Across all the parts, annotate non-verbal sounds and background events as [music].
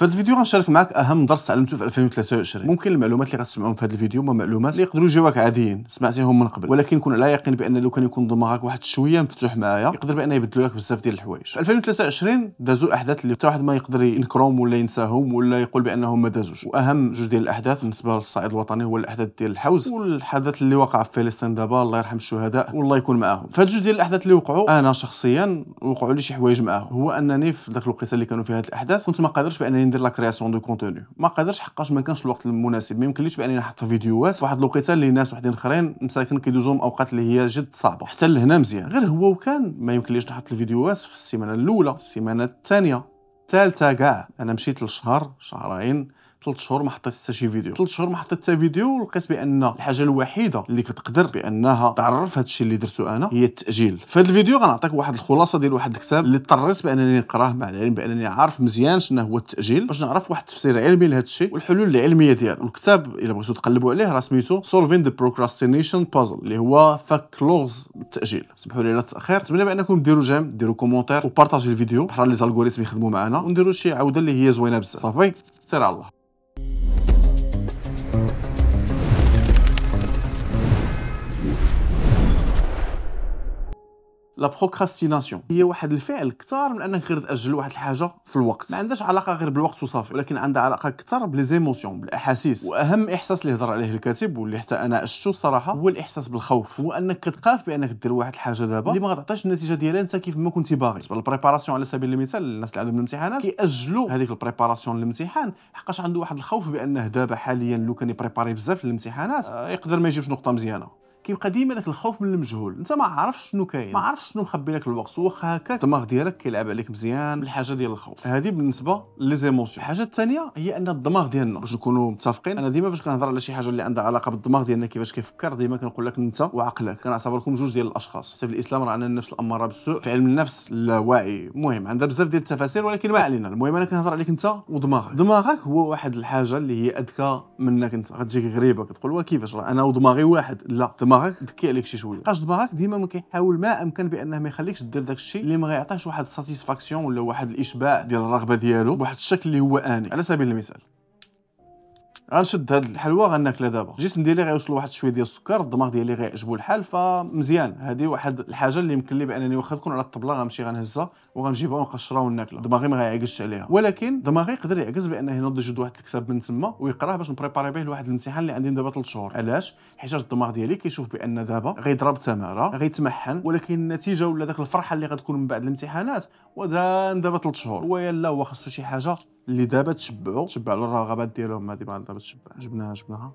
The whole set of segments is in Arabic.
في هذا الفيديو غنشارك معك اهم درس تعلمته في 2023 ممكن المعلومات اللي غتسمعهم في هذا الفيديو هما معلومات اللي يقدروا يجيوك عاديين سمعتيهم من قبل ولكن كون على يقين بان لو كان يكون دماغك واحد شويه مفتوح معايا يقدر بان يبدلوا لك بزاف ديال الحوايج 2023 دازوا احداث اللي حتى واحد ما يقدر ينكرهم ولا ينساهم ولا يقول بانهم ما دازوش واهم جوج ديال الاحداث بالنسبه للصعيد الوطني هو الاحداث ديال الحوز والحدث اللي وقع في فلسطين دابا الله يرحم الشهداء والله يكون معاهم فهاد جوج ديال الاحداث اللي وقعوا انا شخصيا وقعوا لي شي حوايج معاهم هو انني في ذاك الوقيته اللي كانوا في هاد الاحداث كنت ما قادرش بانني ندير لا كرياسيون دو كونتوني ما قادرش حقاش ما كانش الوقت المناسب ما يمكنليش بانني نحط فيديوهات في واحد الوقيته اللي ناس وحدين اخرين مساكن كيدوزهم اوقات اللي هي جد صعبه حتى لهنا مزيان غير هو وكان ما يمكنليش نحط الفيديوهات في السيمانه الاولى السيمانه الثانيه الثالثه كاع انا مشيت لشهر شهرين ثلاث شهور ما حطيت حتى شي فيديو ثلاث شهور ما حطيت حتى فيديو ولقيت بان الحاجه الوحيده اللي كتقدر بانها تعرف هذا الشيء اللي درته انا هي التاجيل فهاد الفيديو غنعطيك واحد الخلاصه ديال واحد الكتاب اللي اضطريت بانني نقراه مع العلم بانني عارف مزيان شنو هو التاجيل باش نعرف واحد التفسير علمي لهذا الشيء والحلول العلميه ديالو الكتاب الا بغيتو تقلبوا عليه راه سميتو سولفين ذا بروكراستينيشن بازل اللي هو فك لغز التاجيل سمحوا لي على التاخير نتمنى بانكم ديروا جيم ديروا كومونتير وبارطاجي الفيديو بحال لي زالغوريثم يخدموا معنا ونديروا شي عوده اللي هي زوينه بزاف صافي سير على الله لا بروكراستيناسيون هي واحد الفعل اكثر من انك غير تاجل واحد الحاجه في الوقت ما عندهاش علاقه غير بالوقت وصافي ولكن عندها علاقه اكثر بليزيموسيون بالاحاسيس واهم احساس اللي هضر عليه الكاتب واللي حتى انا عشته الصراحه هو الاحساس بالخوف هو انك كتخاف بانك دير واحد الحاجه دابا اللي ما غتعطيش النتيجه ديالها انت كيف ما كنتي باغي بالنسبه للبريباراسيون على سبيل المثال الناس اللي عندهم الامتحانات كياجلوا هذيك البريباراسيون للامتحان حقاش عنده واحد الخوف بانه دابا حاليا لو كان يبريباري بزاف للامتحانات آه يقدر ما يجيبش نقطه مزيانه كيبقى ديما داك الخوف من المجهول انت ما عارفش شنو كاين ما عارفش شنو مخبي لك الوقت واخا هكا الدماغ ديالك كيلعب عليك مزيان بالحاجه ديال الخوف هذه بالنسبه ليزيموسيون الحاجه الثانيه هي ان الدماغ ديالنا باش نكونوا متفقين انا ديما فاش كنهضر على شي حاجه اللي عندها علاقه بالدماغ ديالنا كيفاش كيفكر ديما كنقول لك انت وعقلك كنعتبركم جوج ديال الاشخاص حتى في الاسلام راه عندنا النفس الاماره بالسوء في علم النفس اللاواعي المهم عندها بزاف ديال التفاسير ولكن ما علينا المهم انا كنهضر عليك انت ودماغك دماغك هو واحد الحاجه اللي هي اذكى منك انت غتجيك غريبه كتقول واه كيفاش انا ودماغي واحد لا دماغ دماغك دكي عليك شي شويه قاش دماغك ديما ما كيحاول ما امكن بانه ما يخليكش دير داك الشيء اللي ما غيعطيهش واحد ساتيسفاكسيون ولا واحد الاشباع ديال الرغبه ديالو بواحد الشكل اللي هو اني على سبيل المثال غنشد هاد الحلوه غناكلها دابا الجسم ديالي غيوصل واحد شويه ديال السكر الدماغ ديالي غيعجبو الحال فمزيان هادي واحد الحاجه اللي يمكن لي بانني واخا تكون على الطبله غنمشي غنهزها وغنجيبها ونقشرها وناكلها دماغي ما غيعكش عليها ولكن دماغي يقدر يعكس بانه ينوض يجد واحد الكتاب من تما ويقراه باش نبريباري به لواحد الامتحان اللي عندي دابا 3 شهور علاش حيت الدماغ ديالي كيشوف بان دابا غيضرب تماره غيتمحن ولكن النتيجه ولا داك الفرحه اللي غتكون من بعد الامتحانات ودان دابا 3 شهور ويلا هو خاصو شي حاجه اللي دابا تشبعوا تشبعوا الرغبات ديالهم هذه بعد دابا تشبع جبناها جبناها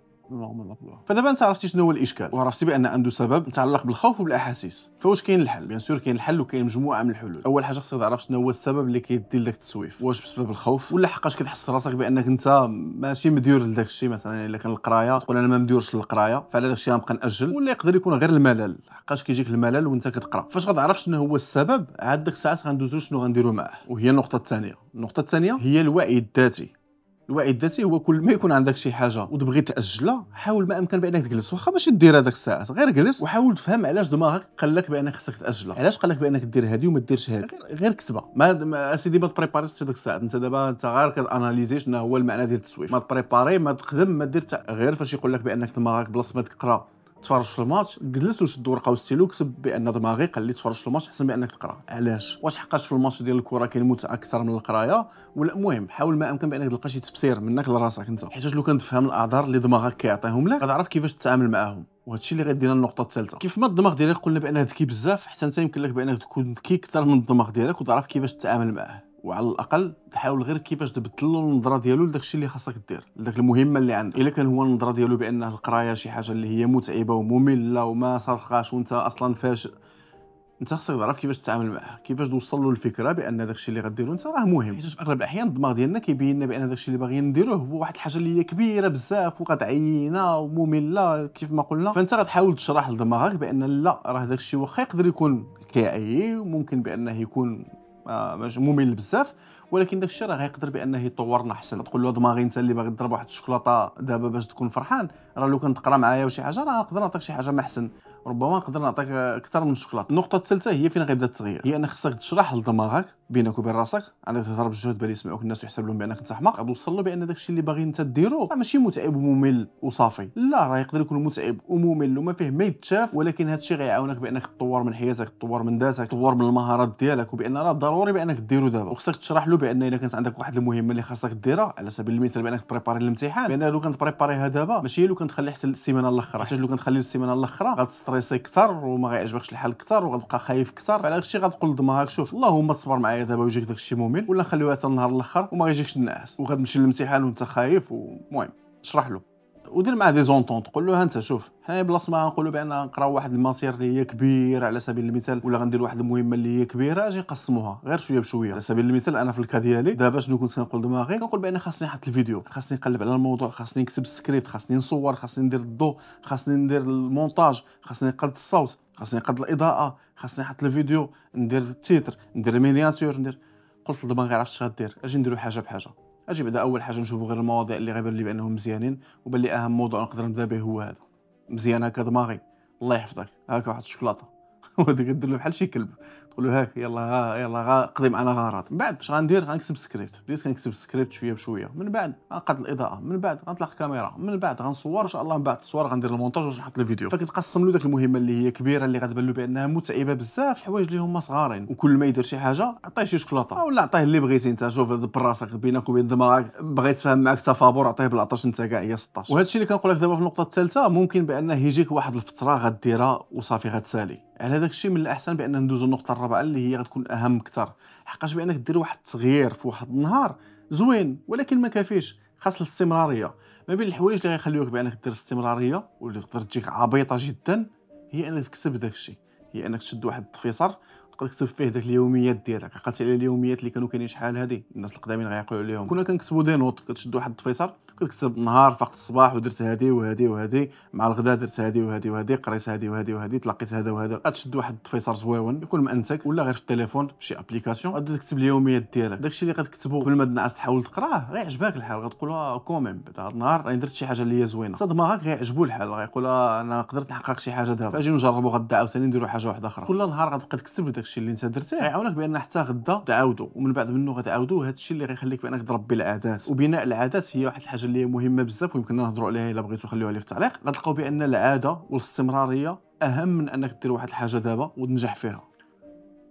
فدابا انت عرفتي شنو هو الاشكال وعرفتي بان عنده سبب متعلق بالخوف وبالاحاسيس فواش كاين الحل بيان سور كاين الحل وكاين مجموعه من الحلول اول حاجه خصك تعرف شنو هو السبب اللي كيدي لك التسويف واش بسبب الخوف ولا حقاش كتحس راسك بانك انت ماشي مديور لداك الشيء مثلا الا كان القرايه تقول انا ما مديورش للقرايه فعلى داك الشيء غنبقى ناجل ولا يقدر يكون غير الملل حقاش كيجيك الملل وانت كتقرا فاش غتعرف شنو هو السبب عاد ديك الساعات غندوزو شنو غنديرو معاه وهي النقطه الثانيه النقطه الثانيه هي الوعي الذاتي الوعي الذاتي هو كل ما يكون عندك شي حاجه وتبغي تاجلها حاول ما امكن بانك تجلس واخا ماشي دير هذاك الساعات غير جلس وحاول تفهم علاش دماغك قال لك بانك خصك تاجلها علاش قال لك بانك دير هذه وما ديرش هذه غير, غير كتبها ما اسيدي ما تبريباريش ديك الساعات انت دابا انت غير كتاناليزي شنو هو المعنى ديال التسويف ما تبريباري ما تقدم ما دير غير فاش يقول لك بانك دماغك بلاص ما تقرا تفرج في الماتش جلس وشد ورقه وستيلو كتب بان دماغي قال لي تفرج في الماتش احسن بانك تقرا علاش واش حقاش في الماتش ديال الكره كاين متعه اكثر من القرايه ولا المهم حاول ما امكن بانك تلقى شي تفسير منك لراسك انت حيت لو كان تفهم الاعذار اللي دماغك كيعطيهم لك غتعرف كيفاش تتعامل معاهم وهذا الشيء اللي غيدينا النقطه الثالثه كيف ما الدماغ ديالك قلنا بانه ذكي بزاف حتى انت يمكن لك بانك تكون ذكي اكثر من الدماغ ديالك وتعرف كيفاش تتعامل معاه وعلى الاقل تحاول غير كيفاش تبدل له النظره ديالو لداك الشيء اللي خاصك دير لداك المهمه اللي عندك الا كان هو النظره ديالو بان القرايه شي حاجه اللي هي متعبه وممله وما صادقاش وانت اصلا فاشل انت خاصك تعرف كيفاش تتعامل معها كيفاش توصل له الفكره بان داك الشيء اللي غديرو انت راه مهم حيت في اغلب الاحيان الدماغ ديالنا كيبين لنا بان داك الشيء اللي باغيين نديروه هو واحد الحاجه اللي هي كبيره بزاف وقد عينه وممله كيف ما قلنا فانت غتحاول تشرح لدماغك بان لا راه داك الشيء واخا يقدر يكون كيعي ممكن بانه يكون مش آه، ممل بزاف ولكن داك الشيء راه غيقدر بانه يطورنا احسن تقول له دماغي انت اللي باغي تضرب واحد الشوكولاته دابا باش تكون فرحان راه لو كنت تقرا معايا وشي حاجه راه نقدر نعطيك شي حاجه ما احسن ربما نقدر نعطيك اكثر من الشوكولاته النقطه الثالثه هي فين غيبدا التغيير هي انك خصك تشرح لدماغك بينك وبين راسك عندك تضرب الجهد بان يسمعوك الناس ويحسب لهم بانك انت حماق توصل له بان داكشي اللي باغي انت ديرو ماشي متعب وممل وصافي لا راه يقدر يكون متعب وممل وما فيه ما يتشاف ولكن هذا الشيء غيعاونك بانك تطور من حياتك تطور من ذاتك تطور من المهارات ديالك وبان راه ضروري بانك ديرو دابا وخصك تشرح له بان الا كانت عندك واحد المهمه اللي خاصك ديرها على سبيل المثال بانك تبريباري الامتحان بان لو كنت بريباريها دابا ماشي لو كنت خلي حتى السيمانه الاخرى حيت لو كنت خلي السيمانه الاخرى غتستر ستريسي كثر وما غيعجبكش الحال كثر وغتبقى خايف كثر فعلى هادشي غتقول لضميرك شوف اللهم تصبر معايا دابا ويجيك داكشي ممل ولا نخليوها حتى النهار الاخر وما غيجيكش النعاس وغتمشي للامتحان وانت خايف ومهم اشرح له ودير معاه دي زونطون تقول له انت شوف حنا بلاص ما نقولوا بان نقراو واحد الماتير اللي هي كبيره على سبيل المثال ولا غندير واحد المهمه اللي هي كبيره اجي نقسموها غير شويه بشويه على سبيل المثال انا في الكا ديالي دابا شنو كنت كنقول دماغي كنقول بان خاصني نحط الفيديو خاصني نقلب على الموضوع خاصني نكتب السكريبت خاصني نصور خاصني ندير الضوء خاصني ندير المونتاج خاصني نقلد الصوت خاصني نقلد الاضاءه خاصني نحط الفيديو ندير التيتر ندير المينياتور ندير قلت لدماغي عرفتش غدير اجي نديرو حاجه بحاجه اجي بدا اول حاجه نشوفوا غير المواضيع اللي غيبان لي بانهم مزيانين وبان اهم موضوع نقدر نبدا به هو هذا مزيان هكا دماغي الله يحفظك هاك واحد الشوكولاته [laughs] وديك دير له بحال شي كلب تقول له هاك يلا ها يلا غا قضي معنا غارات من بعد اش غندير غنكتب سكريبت بديت كنكتب سكريبت شويه بشويه من بعد غنقاد الاضاءه من بعد غنطلق كاميرا من بعد غنصور ان شاء الله من بعد الصور غندير المونتاج باش نحط الفيديو فكتقسم له ديك المهمه اللي هي كبيره اللي غتبان له بانها متعبه بزاف الحوايج اللي هما صغارين وكل ما يدير شي حاجه عطيه شي شوكولاته ولا عطيه اللي بغيتي انت شوف براسك بينك وبين دماغك بغيت تفهم معاك تفابور عطيه بالعطاش انت كاع هي 16 وهذا الشيء اللي كنقول لك دابا في النقطه الثالثه ممكن بانه يجيك واحد الفتره غديرها وصافي غتسالي على داك الشيء من الاحسن بان ندوزو النقطه الكهرباء اللي هي غتكون اهم اكثر حقاش بانك دير واحد التغيير في واحد النهار زوين ولكن ما كافيش خاص الاستمراريه ما بين الحوايج اللي غيخليوك بانك دير استمراريه واللي تقدر تجيك عبيطه جدا هي انك تكسب داكشي هي انك تشد واحد التفيصر تقدر تكتب فيه داك اليوميات ديالك عقلتي على اليوميات اللي كانوا كاينين شحال هذه الناس القدامين غيعقلوا عليهم كنا كنكتبوا دي نوت كتشد واحد التفيسر كتكتب نهار فقط الصباح ودرت هذه وهذه وهذه مع الغداء درت هذه وهذه وهذه قريت هذه وهذه وهذه تلاقيت هذا وهذا غتشد واحد التفيسر زويون يكون مأنتك ولا غير في التليفون شي ابليكاسيون غادي تكتب اليوميات ديالك داكشي اللي غتكتبو قبل ما تنعس تحاول تقراه غيعجبك الحال غتقول اه كوميم هذا النهار راني درت شي حاجه اللي هي زوينه صدمه غيعجبو الحال غيقول آه، انا قدرت نحقق شي حاجه دابا اجي نجربو غدا عاوتاني نديرو حاجه واحده اخرى كل نهار غتبقى تكتب داكشي اللي انت درتيه غيعاونك بان حتى غدا تعاودو ومن بعد منه غتعاودو هذا الشيء اللي غيخليك بانك تربي العادات وبناء العادات هي واحد الحاجه اللي هي مهمه بزاف ويمكننا نهضروا عليها الا بغيتو خليوها لي في التعليق غتلقاو بان العاده والاستمراريه اهم من انك دير واحد الحاجه دابا وتنجح فيها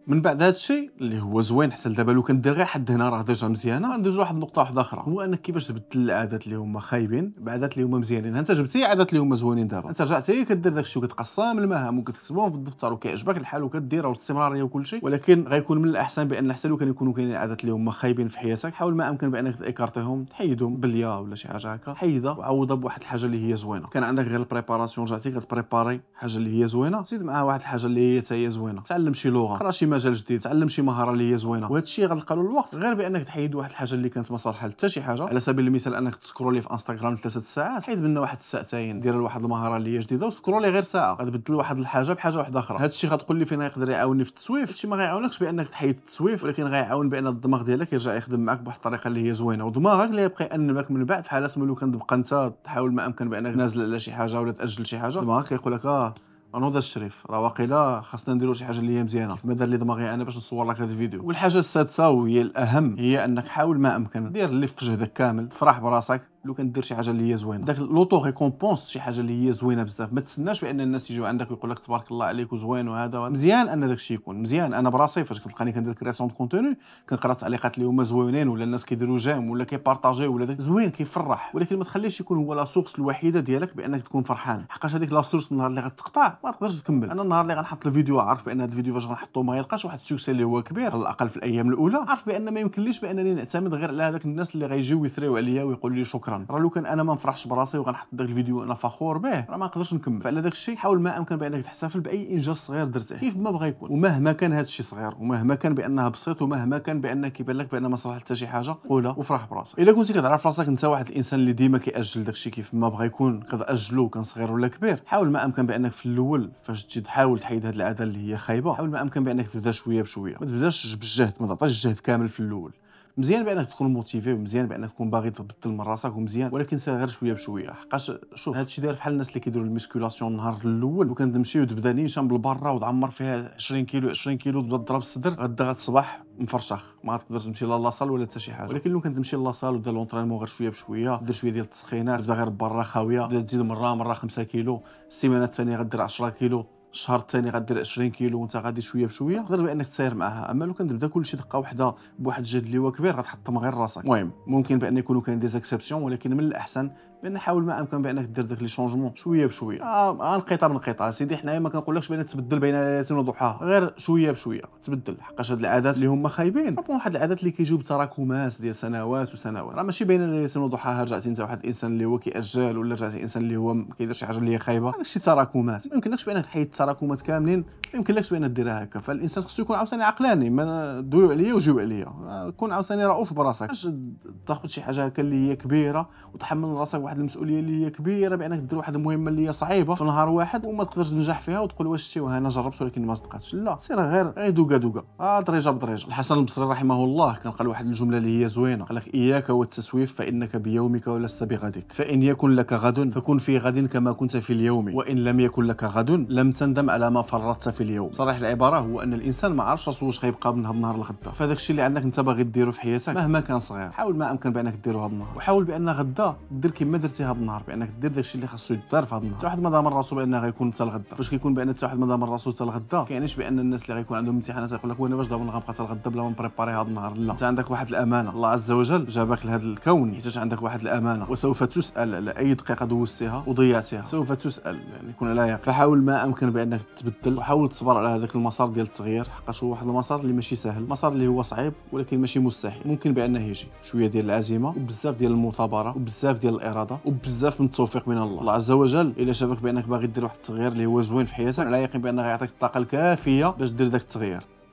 من بعد هذا الشيء اللي هو زوين حتى لدابا لو كندير غير حد هنا راه ديجا مزيانه غندوز واحد النقطه واحده اخرى هو انك كيفاش تبدل العادات اللي هما خايبين بعادات اللي هما مزيانين انت جبتي عادات اللي هما زوينين دابا انت رجعتي كدير داك الشيء وكتقسم المهام وكتكتبهم في الدفتر وكيعجبك الحال وكديرها والاستمراريه وكل شيء ولكن غيكون من الاحسن بان حتى لو كان يكونوا كاينين عادات اللي هما خايبين في حياتك حاول ما امكن بانك تايكارتيهم تحيدهم بليا ولا شي حاجه هكا حيدها وعوضها بواحد الحاجه اللي هي زوينه كان عندك غير البريباراسيون رجعتي كتبريباري حاجه اللي هي زوينه زيد معها واحد الحاجه اللي هي حتى زوينه تعلم شي لغه قرا شي مجال جديد تعلم شي مهاره اللي هي زوينه وهذا الشيء غتلقى له الوقت غير بانك تحيد واحد الحاجه اللي كانت ما صالحه حتى شي حاجه على سبيل المثال انك تسكرولي في انستغرام ثلاثه ساعات حيد منها واحد الساعتين دير واحد المهاره اللي هي جديده وسكرولي غير ساعه غتبدل واحد الحاجه بحاجه واحده اخرى هذا الشيء غتقول لي فين يقدر يعاوني في التسويف هادشي ما غيعاونكش بانك تحيد التسويف ولكن غيعاون بان الدماغ ديالك يرجع يخدم معك بواحد الطريقه اللي هي زوينه ودماغك اللي يبقى يأنبك من بعد بحال اسما لو كان تبقى انت تحاول ما امكن بانك نازل على شي حاجه ولا تاجل شي حاجه دماغك كيقول لك اه نوض الشريف راه واقيلا خاصنا نديرو شي حاجه اللي هي مزيانه في دار لي دماغي انا باش نصور لك هذا الفيديو والحاجه السادسه وهي الاهم هي انك حاول ما امكن دير اللي في جهدك كامل تفرح براسك لو كان دير شي حاجه اللي هي زوينه داك لوطو ريكومبونس شي حاجه اللي هي زوينه بزاف ما تسناش بان الناس يجيو عندك ويقول لك تبارك الله عليك وزوين وهذا وهذا مزيان ان داك الشيء يكون مزيان انا براسي فاش كتلقاني كندير كرياسيون دو كونتوني كنقرا التعليقات اللي هما زوينين ولا الناس كيديروا جيم ولا كيبارطاجيو ولا داك زوين كيفرح ولكن ما تخليش يكون هو لا سورس الوحيده ديالك بانك تكون فرحان حقاش هذيك لا سورس النهار اللي غتقطع ما تقدرش تكمل انا النهار اللي غنحط الفيديو عارف بان هذا الفيديو فاش غنحطو ما يلقاش واحد السوكسي اللي هو كبير على الاقل في الايام الاولى عارف بان ما يمكنليش بانني نعتمد غير على هذاك الناس اللي غيجيو يثريو عليا ويقولوا لي شكرا راه لو كان انا ما نفرحش براسي وغنحط داك الفيديو انا فخور به راه ما نقدرش نكمل فعلى داك الشيء حاول ما امكن بانك تحتفل باي انجاز صغير درته كيف ما بغى يكون ومهما كان هذا الشيء صغير ومهما كان بانها بسيط ومهما كان بانك كيبان لك بان ما صلح حتى شي حاجه قولها وفرح براسك الا كنتي كتعرف راسك انت واحد الانسان اللي ديما كياجل داك الشيء كيف ما بغى يكون كتاجلو كان صغير ولا كبير حاول ما امكن بانك في الاول الاول فاش تجي تحاول تحيد هذه العاده اللي هي خايبه حاول ما امكن بانك تبدا شويه بشويه ما تبداش بالجهد ما تعطيش الجهد كامل في الاول مزيان بانك تكون موتيفي ومزيان بانك تكون باغي تبدل من راسك ومزيان ولكن سير غير شويه بشويه حقاش شوف هادشي داير بحال الناس اللي كيديروا الميسكولاسيون النهار الاول وكندمشي وتبدا نيشان بالبرا وتعمر فيها 20 كيلو 20 كيلو تبدا تضرب الصدر غدا غتصبح مفرشخ ما تقدرش تمشي لا لاصال ولا حتى شي حاجه ولكن لو كتمشي لاصال ودير لونترينمون غير شويه بشويه دير شويه ديال التسخينات تبدا غير برا خاويه تزيد مره مره 5 كيلو السيمانه الثانيه غدير 10 كيلو الشهر الثاني غدير 20 كيلو وانت غادي شويه بشويه تقدر بانك تساير معاها اما لو كان تبدا كل شيء دقه واحده بواحد الجد اللي هو كبير غتحطم غير راسك المهم ممكن بان يكونوا كاين دي زاكسيبسيون ولكن من الاحسن بان حاول ما امكن بانك دير داك لي شونجمون شويه بشويه آه, آه، انقطاع انقطاع سيدي حنايا ما كنقولكش بان تبدل بين ليلتين وضحاها غير شويه بشويه تبدل حقاش هاد العادات اللي هما خايبين واحد العادات اللي كيجيو بتراكمات ديال سنوات وسنوات راه ماشي بين ليلتين وضحاها رجعتي انت واحد الانسان اللي هو كيأجل ولا رجعتي انسان اللي هو كيدير شي حاجه اللي هي خايبه هادشي تراكمات ما يمكنكش بانك تحيد تراكمات كاملين ما يمكنلكش بان ديرها هكا فالانسان خصو يكون عاوتاني عقلاني ما دويو عليا وجيو عليا كون عاوتاني رؤوف براسك باش تاخذ شي حاجه هكا اللي هي كبيره وتحمل راسك واحد المسؤوليه اللي هي كبيره بانك دير واحد المهمه اللي هي صعيبه في نهار واحد وما تقدرش تنجح فيها وتقول واش شي انا جربت ولكن ما صدقتش لا سير غير غير دوكا دوكا آه دريجه بدريجه الحسن البصري رحمه الله كان قال واحد الجمله اللي هي زوينه قال لك اياك والتسويف فانك بيومك ولست بغدك فان يكن لك غد فكن في غد كما كنت في اليوم وان لم يكن لك غد لم تن تندم على ما فرطت في اليوم صريح العباره هو ان الانسان ما عرفش راسو واش غيبقى من هذا النهار لغدا فداك الشيء اللي عندك انت باغي ديرو في حياتك مهما كان صغير حاول ما امكن بانك ديرو هذا النهار وحاول بان غدا دير كما درتي هذا النهار بانك دير داك الشيء اللي خاصو يدار في هذا النهار واحد ما ضامن راسو بانه غيكون حتى لغدا فاش كيكون بان حتى واحد ما ضامن راسو حتى لغدا كيعنيش بان الناس اللي غيكون عندهم امتحانات يقول لك وانا باش ضامن غنبقى حتى لغدا بلا ما نبريباري هذا النهار لا انت عندك واحد الامانه الله عز وجل جابك لهذا الكون حيت عندك واحد الامانه وسوف تسال على اي دقيقه دوزتيها وضيعتيها سوف تسال يعني يكون على يقين فحاول ما امكن بأن انك تبدل وحاول تصبر على هذاك المسار ديال التغيير حقاش هو واحد المسار اللي ماشي سهل مسار اللي هو صعيب ولكن ماشي مستحيل ممكن بانه يجي شويه ديال العزيمه وبزاف ديال المثابره وبزاف ديال الاراده وبزاف من التوفيق من الله الله عز وجل الا شافك بانك باغي دير واحد التغيير اللي هو زوين في حياتك على يقين بانه غيعطيك الطاقه الكافيه باش دير داك التغيير